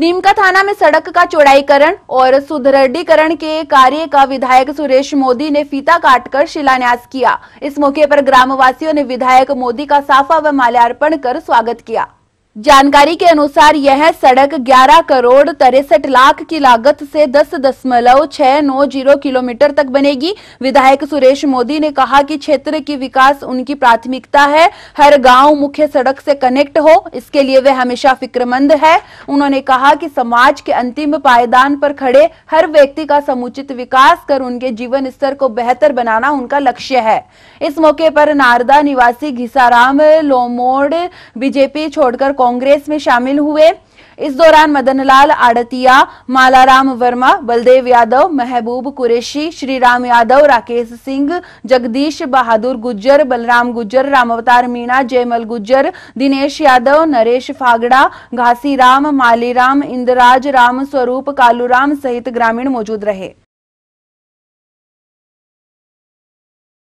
नीमका थाना में सड़क का चौड़ाईकरण और सुदृढ़ीकरण के कार्य का विधायक सुरेश मोदी ने फीता काटकर शिलान्यास किया इस मौके पर ग्रामवासियों ने विधायक मोदी का साफा व माल्यार्पण कर स्वागत किया जानकारी के अनुसार यह सड़क 11 करोड़ तिरसठ लाख की लागत से दस दशमलव छह नौ जीरो किलोमीटर तक बनेगी विधायक सुरेश मोदी ने कहा कि क्षेत्र की विकास उनकी प्राथमिकता है हर गांव मुख्य सड़क से कनेक्ट हो इसके लिए वे हमेशा फिक्रमंद है उन्होंने कहा कि समाज के अंतिम पायदान पर खड़े हर व्यक्ति का समुचित विकास कर उनके जीवन स्तर को बेहतर बनाना उनका लक्ष्य है इस मौके पर नारदा निवासी घिसाराम लोमोड़ बीजेपी छोड़कर कांग्रेस में शामिल हुए इस दौरान मदनलाल आड़तिया मालाराम वर्मा बलदेव यादव महबूब कुरेशी श्रीराम यादव राकेश सिंह जगदीश बहादुर गुज्जर बलराम गुज्जर अवतार मीणा जयमल गुज्जर दिनेश यादव नरेश फागड़ा घासीराम मालीराम इंदराज राम स्वरूप कालूराम सहित ग्रामीण मौजूद रहे